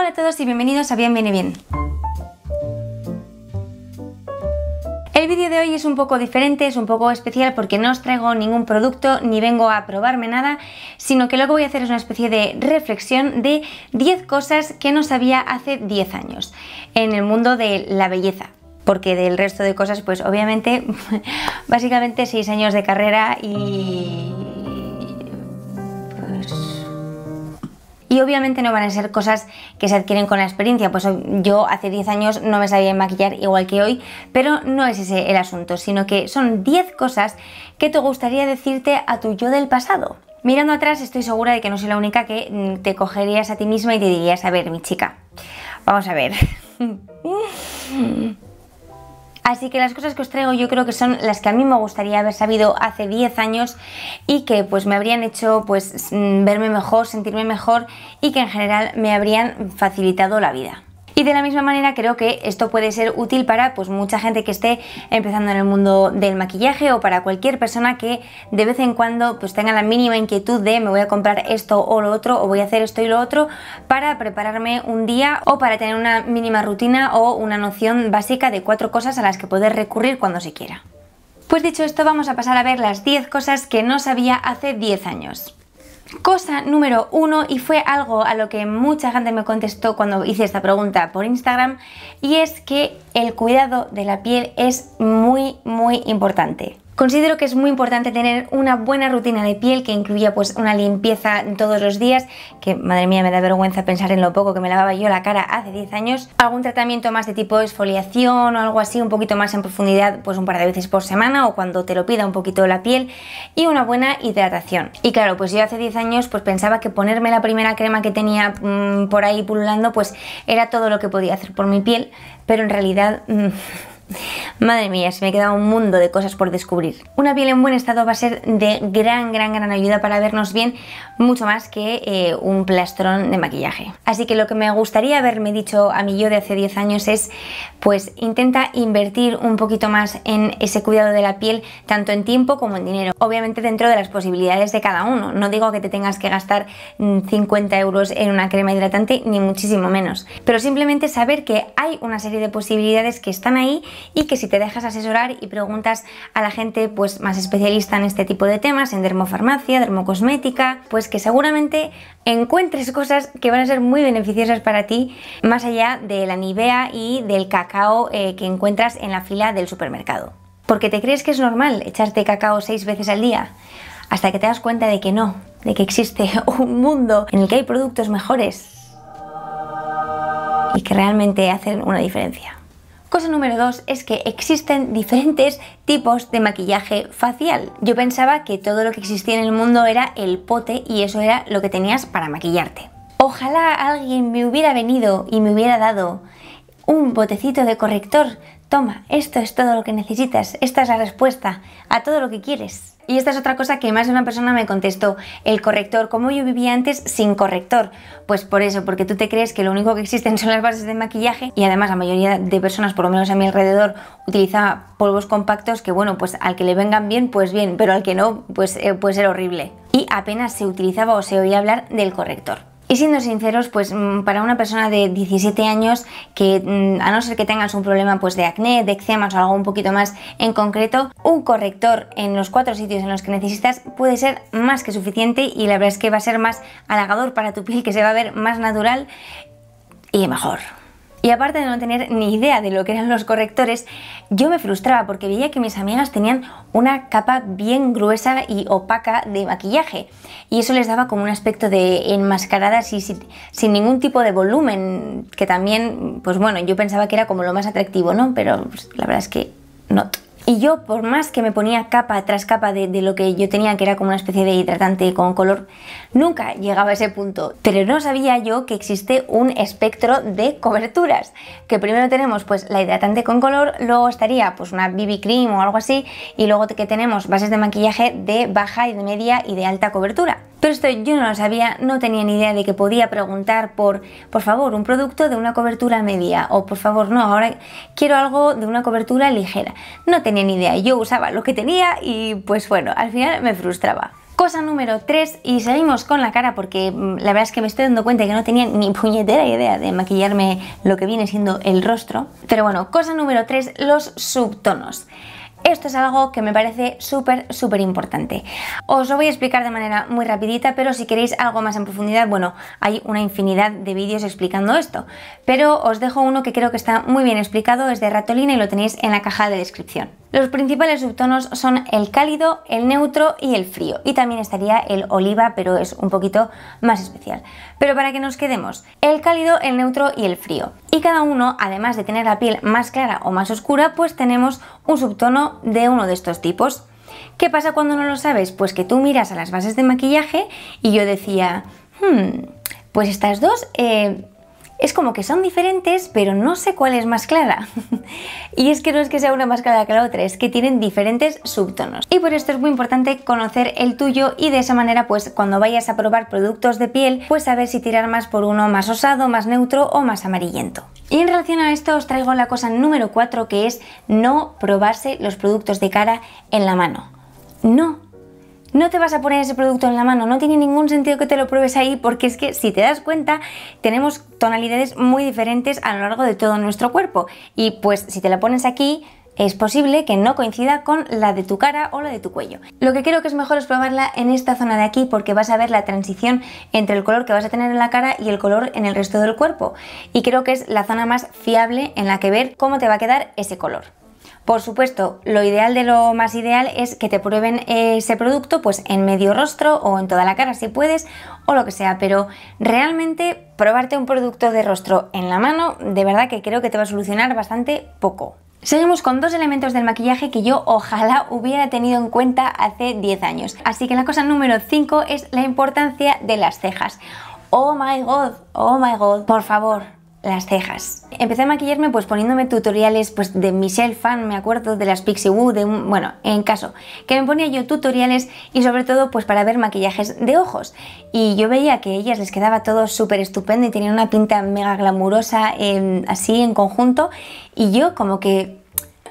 Hola a todos y bienvenidos a Bien Viene Bien. El vídeo de hoy es un poco diferente, es un poco especial porque no os traigo ningún producto ni vengo a probarme nada, sino que lo que voy a hacer es una especie de reflexión de 10 cosas que no sabía hace 10 años en el mundo de la belleza porque del resto de cosas, pues obviamente, básicamente 6 años de carrera y... Pues, y obviamente no van a ser cosas que se adquieren con la experiencia, pues eh, yo hace 10 años no me sabía maquillar igual que hoy, pero no es ese el asunto, sino que son 10 cosas que te gustaría decirte a tu yo del pasado. Mirando atrás estoy segura de que no soy la única que mm, te cogerías a ti misma y te dirías, a ver, mi chica, vamos a ver. Así que las cosas que os traigo yo creo que son las que a mí me gustaría haber sabido hace 10 años y que pues me habrían hecho pues mm, verme mejor, sentirme mejor y que en general me habrían facilitado la vida. Y de la misma manera creo que esto puede ser útil para pues, mucha gente que esté empezando en el mundo del maquillaje o para cualquier persona que de vez en cuando pues, tenga la mínima inquietud de me voy a comprar esto o lo otro o voy a hacer esto y lo otro para prepararme un día o para tener una mínima rutina o una noción básica de cuatro cosas a las que poder recurrir cuando se quiera. Pues dicho esto vamos a pasar a ver las 10 cosas que no sabía hace 10 años. Cosa número uno, y fue algo a lo que mucha gente me contestó cuando hice esta pregunta por Instagram, y es que el cuidado de la piel es muy, muy importante. Considero que es muy importante tener una buena rutina de piel que incluya pues una limpieza todos los días, que madre mía me da vergüenza pensar en lo poco que me lavaba yo la cara hace 10 años, algún tratamiento más de tipo exfoliación o algo así un poquito más en profundidad pues un par de veces por semana o cuando te lo pida un poquito la piel y una buena hidratación. Y claro, pues yo hace 10 años pues pensaba que ponerme la primera crema que tenía mm, por ahí pululando pues era todo lo que podía hacer por mi piel, pero en realidad mm, Madre mía, se me queda un mundo de cosas por descubrir. Una piel en buen estado va a ser de gran, gran, gran ayuda para vernos bien, mucho más que eh, un plastrón de maquillaje. Así que lo que me gustaría haberme dicho a mí yo de hace 10 años es, pues intenta invertir un poquito más en ese cuidado de la piel, tanto en tiempo como en dinero. Obviamente dentro de las posibilidades de cada uno. No digo que te tengas que gastar 50 mm, euros en una crema hidratante, ni muchísimo menos. Pero simplemente saber que hay una serie de posibilidades que están ahí y que si te dejas asesorar y preguntas a la gente pues más especialista en este tipo de temas, en dermofarmacia, dermocosmética, pues que seguramente encuentres cosas que van a ser muy beneficiosas para ti, más allá de la Nivea y del cacao eh, que encuentras en la fila del supermercado. Porque te crees que es normal echarte cacao seis veces al día, hasta que te das cuenta de que no, de que existe un mundo en el que hay productos mejores y que realmente hacen una diferencia. Cosa número dos es que existen diferentes tipos de maquillaje facial. Yo pensaba que todo lo que existía en el mundo era el pote y eso era lo que tenías para maquillarte. Ojalá alguien me hubiera venido y me hubiera dado un botecito de corrector. Toma, esto es todo lo que necesitas, esta es la respuesta a todo lo que quieres. Y esta es otra cosa que más de una persona me contestó, el corrector, ¿cómo yo vivía antes sin corrector? Pues por eso, porque tú te crees que lo único que existen son las bases de maquillaje y además la mayoría de personas, por lo menos a mi alrededor, utiliza polvos compactos que bueno, pues al que le vengan bien, pues bien, pero al que no, pues eh, puede ser horrible. Y apenas se utilizaba o se oía hablar del corrector. Y siendo sinceros, pues mm, para una persona de 17 años que mm, a no ser que tengas un problema pues de acné, de eczema o algo un poquito más en concreto, un corrector en los cuatro sitios en los que necesitas puede ser más que suficiente y la verdad es que va a ser más halagador para tu piel que se va a ver más natural y mejor. Y aparte de no tener ni idea de lo que eran los correctores, yo me frustraba porque veía que mis amigas tenían una capa bien gruesa y opaca de maquillaje. Y eso les daba como un aspecto de enmascaradas y sin, ningún tipo de volumen, que también, pues bueno, yo pensaba que era como lo más atractivo, ¿no? Pero pues, la verdad es que no. Y yo, por más que me ponía capa tras capa de, lo que yo tenía, que era como una especie de hidratante con color, nunca llegaba a ese punto. Pero no sabía yo que existe un espectro de coberturas. Que primero tenemos pues la hidratante con color, luego estaría pues una BB cream o algo así, y luego que tenemos bases de maquillaje de baja y de media y de alta cobertura. Pero esto yo no lo sabía, no tenía ni idea de que podía preguntar por, por favor, un producto de una cobertura media, o por favor, no, ahora quiero algo de una cobertura ligera. No te tenía ni idea. Yo usaba lo que tenía y pues bueno, al final me frustraba. Cosa número 3 y seguimos con la cara porque mm, la verdad es que me estoy dando cuenta que no tenía ni puñetera idea de maquillarme lo que viene siendo el rostro. Pero bueno, cosa número 3, los subtonos. Esto es algo que me parece súper, súper importante. Os lo voy a explicar de manera muy rapidita, pero si queréis algo más en profundidad, bueno, hay una infinidad de vídeos explicando esto. Pero os dejo uno que creo que está muy bien explicado, es de Ratolina y lo tenéis en la caja de descripción. Los principales subtonos son el cálido, el neutro y el frío. Y también estaría el oliva, pero es un poquito más especial. Pero para que nos quedemos, el cálido, el neutro y el frío. Y cada uno, además de tener la piel más clara o más oscura, pues tenemos un subtono de uno de estos tipos. ¿Qué pasa cuando no lo sabes? Pues que tú miras a las bases de maquillaje y yo decía, hmm, pues estas dos eh, es como que son diferentes, pero no sé cuál es más clara. y es que no es que sea una más clara que la otra, es que tienen diferentes subtonos. Y por esto es muy importante conocer el tuyo y de esa manera pues cuando vayas a probar productos de piel, pues saber si tirar más por uno más osado, más neutro o más amarillento. Y en relación a esto os traigo la cosa número 4 que es no probarse los productos de cara en la mano. No no te vas a poner ese producto en la mano, no tiene ningún sentido que te lo pruebes ahí porque es que si te das cuenta tenemos tonalidades muy diferentes a lo largo de todo nuestro cuerpo y pues si te la pones aquí es posible que no coincida con la de tu cara o la de tu cuello. Lo que creo que es mejor es probarla en esta zona de aquí porque vas a ver la transición entre el color que vas a tener en la cara y el color en el resto del cuerpo y creo que es la zona más fiable en la que ver cómo te va a quedar ese color. Por supuesto, lo ideal de lo más ideal es que te prueben ese producto pues en medio rostro o en toda la cara si puedes o lo que sea, pero realmente probarte un producto de rostro en la mano, de verdad que creo que te va a solucionar bastante poco. Seguimos con dos elementos del maquillaje que yo ojalá hubiera tenido en cuenta hace 10 años. Así que la cosa número 5 es la importancia de las cejas. Oh my god, oh my god, por favor, las cejas. Empecé a maquillarme pues poniéndome tutoriales pues de Michelle Fan, me acuerdo, de las Pixie Woo, de un, bueno, en caso, que me ponía yo tutoriales y sobre todo pues para ver maquillajes de ojos. Y yo veía que a ellas les quedaba todo súper estupendo y tenían una pinta mega glamurosa así en conjunto y yo como que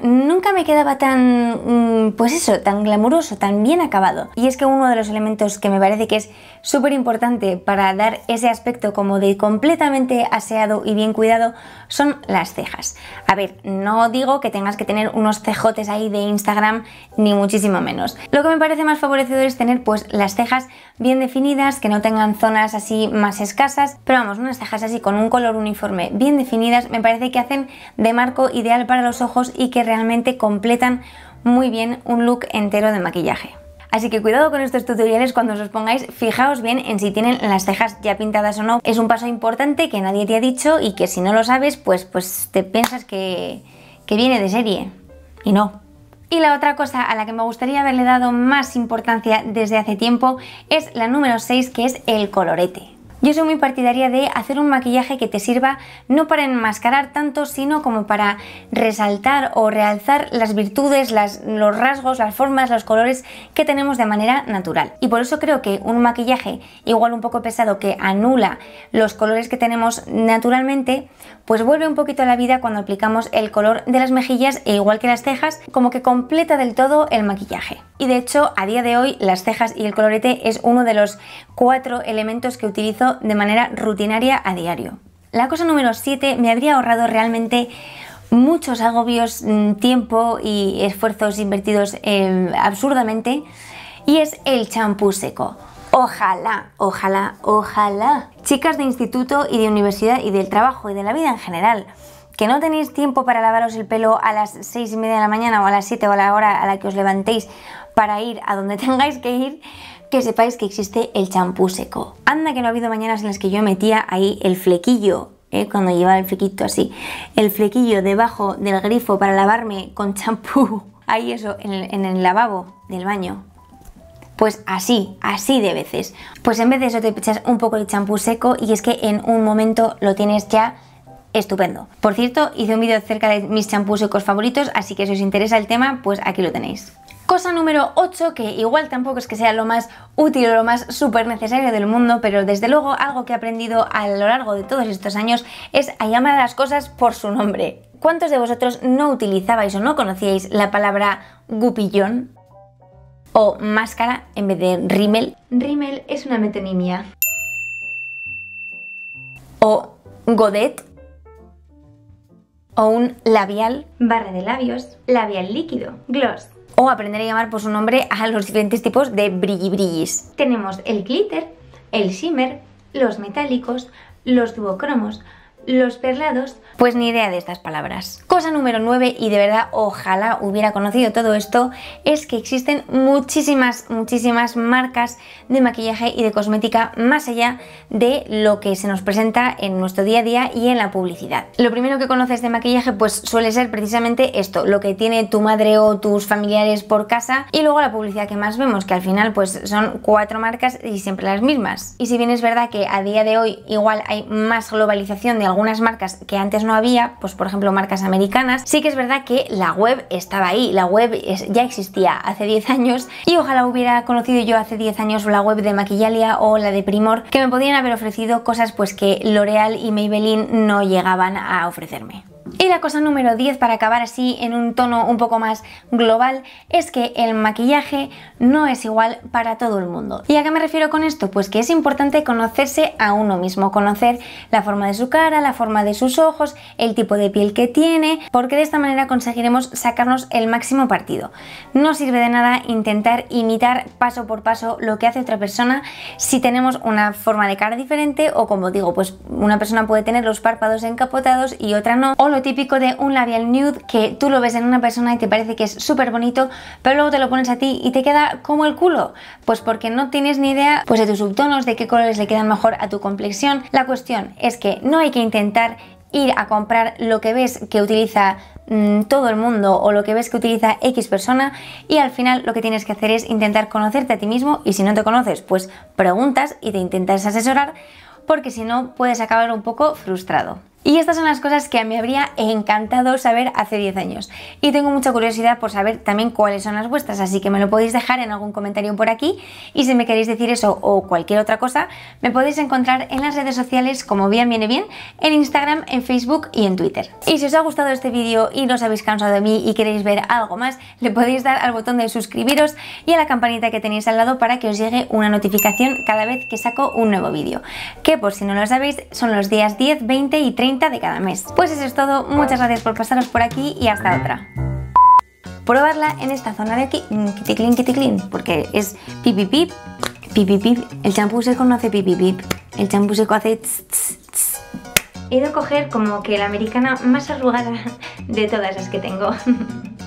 nunca me quedaba tan, mm, pues eso, tan glamuroso, tan bien acabado. Y es que uno de los elementos que me parece que es súper importante para dar ese aspecto como de completamente aseado y bien cuidado son las cejas. A ver, no digo que tengas que tener unos cejotes ahí de Instagram, ni muchísimo menos. Lo que me parece más favorecedor es tener pues las cejas bien definidas, que no tengan zonas así más escasas, pero vamos, unas cejas así con un color uniforme bien definidas me parece que hacen de marco ideal para los ojos y que realmente completan muy bien un look entero de maquillaje. Así que cuidado con estos tutoriales cuando os los pongáis, fijaos bien en si tienen las cejas ya pintadas o no. Es un paso importante que nadie te ha dicho y que si no lo sabes, pues, pues te piensas que, que viene de serie. Y no. Y la otra cosa a la que me gustaría haberle dado más importancia desde hace tiempo es la número 6, que es el colorete. Yo soy muy partidaria de hacer un maquillaje que te sirva no para enmascarar tanto, sino como para resaltar o realzar las virtudes, los rasgos, las formas, los colores que tenemos de manera natural. Y por eso creo que un maquillaje igual un poco pesado que anula los colores que tenemos naturalmente, pues vuelve un poquito a la vida cuando aplicamos el color de las mejillas e igual que las cejas, como que completa del todo el maquillaje. Y de hecho, a día de hoy, las cejas y el colorete es uno de los cuatro elementos que utilizo de manera rutinaria a diario. La cosa número 7 me habría ahorrado realmente muchos agobios, mm, tiempo y esfuerzos invertidos em, absurdamente y es el champú seco. Ojalá, ojalá, ojalá. Chicas de instituto y de universidad y del trabajo y de la vida en general, que no tenéis tiempo para lavaros el pelo a las 6 y media de la mañana o a las 7 o a la hora a la que os levantéis para ir a donde tengáis que ir, que sepáis que existe el champú seco. Anda que no ha habido mañanas en las que yo metía ahí el flequillo ¿eh? cuando llevaba el flequito así, el flequillo debajo del grifo para lavarme con champú, ahí eso, en el, en el, lavabo del baño. Pues así, así de veces. Pues en vez de eso te echas un poco de champú seco y es que en un momento lo tienes ya estupendo. Por cierto, hice un vídeo acerca de mis champús secos favoritos, así que si os interesa el tema, pues aquí lo tenéis. Cosa número 8, que igual tampoco es que sea lo más útil o lo más súper necesario del mundo, pero desde luego algo que he aprendido a lo largo de todos estos años es a llamar a las cosas por su nombre. ¿Cuántos de vosotros no utilizabais o no conocíais la palabra gupillón o máscara en vez de rímel? Rímel es una metonimia. O godet o un labial, barra de labios, labial líquido, gloss o aprender a llamar por su nombre a los diferentes tipos de brilli-brillis. Tenemos el glitter, el shimmer, los metálicos, los duocromos, los perlados, pues ni idea de estas palabras. Cosa número 9, y de verdad ojalá hubiera conocido todo esto, es que existen muchísimas, muchísimas marcas de maquillaje y de cosmética más allá de lo que se nos presenta en nuestro día a día y en la publicidad. Lo primero que conoces de maquillaje pues suele ser precisamente esto, lo que tiene tu madre o tus familiares por casa y luego la publicidad que más vemos, que al final pues son cuatro marcas y siempre las mismas. Y si bien es verdad que a día de hoy igual hay más globalización de algunas marcas que antes no había, pues por ejemplo marcas americanas, sí que es verdad que la web estaba ahí, la web ya existía hace 10 años y ojalá hubiera conocido yo hace 10 años la web de Maquillalia o la de Primor, que me podían haber ofrecido cosas pues que L'Oreal y Maybelline no llegaban a ofrecerme. Y la cosa número 10 para acabar así en un tono un poco más global es que el maquillaje no es igual para todo el mundo. ¿Y a qué me refiero con esto? Pues que es importante conocerse a uno mismo, conocer la forma de su cara, la forma de sus ojos, el tipo de piel que tiene, porque de esta manera conseguiremos sacarnos el máximo partido. No sirve de nada intentar imitar paso por paso lo que hace otra persona si tenemos una forma de cara diferente o como digo, pues una persona puede tener los párpados encapotados y otra no, o típico de un labial nude que tú lo ves en una persona y te parece que es súper bonito, pero luego te lo pones a ti y te queda como el culo. Pues porque no tienes ni idea pues, de tus subtonos, de qué colores le quedan mejor a tu complexión. La cuestión es que no hay que intentar ir a comprar lo que ves que utiliza mm, todo el mundo o lo que ves que utiliza X persona y al final lo que tienes que hacer es intentar conocerte a ti mismo y si no te conoces pues preguntas y te intentas asesorar porque si no puedes acabar un poco frustrado. Y estas son las cosas que a me habría encantado saber hace 10 años. Y tengo mucha curiosidad por saber también cuáles son las vuestras, así que me lo podéis dejar en algún comentario por aquí. Y si me queréis decir eso o cualquier otra cosa, me podéis encontrar en las redes sociales como bien viene bien, en Instagram, en Facebook y en Twitter. Y si os ha gustado este vídeo y no os habéis cansado de mí y queréis ver algo más, le podéis dar al botón de suscribiros y a la campanita que tenéis al lado para que os llegue una notificación cada vez que saco un nuevo vídeo. Que por si no lo sabéis, son los días 10, 20 y 30 de cada mes. Pues eso es todo, muchas gracias por pasaros por aquí y hasta otra probarla en esta zona de aquí, mm, clean, te clean, porque es pipipip, pipipip, el champú seco no hace pip. el champú seco hace tss, He ido coger como que la americana más arrugada de todas las que tengo.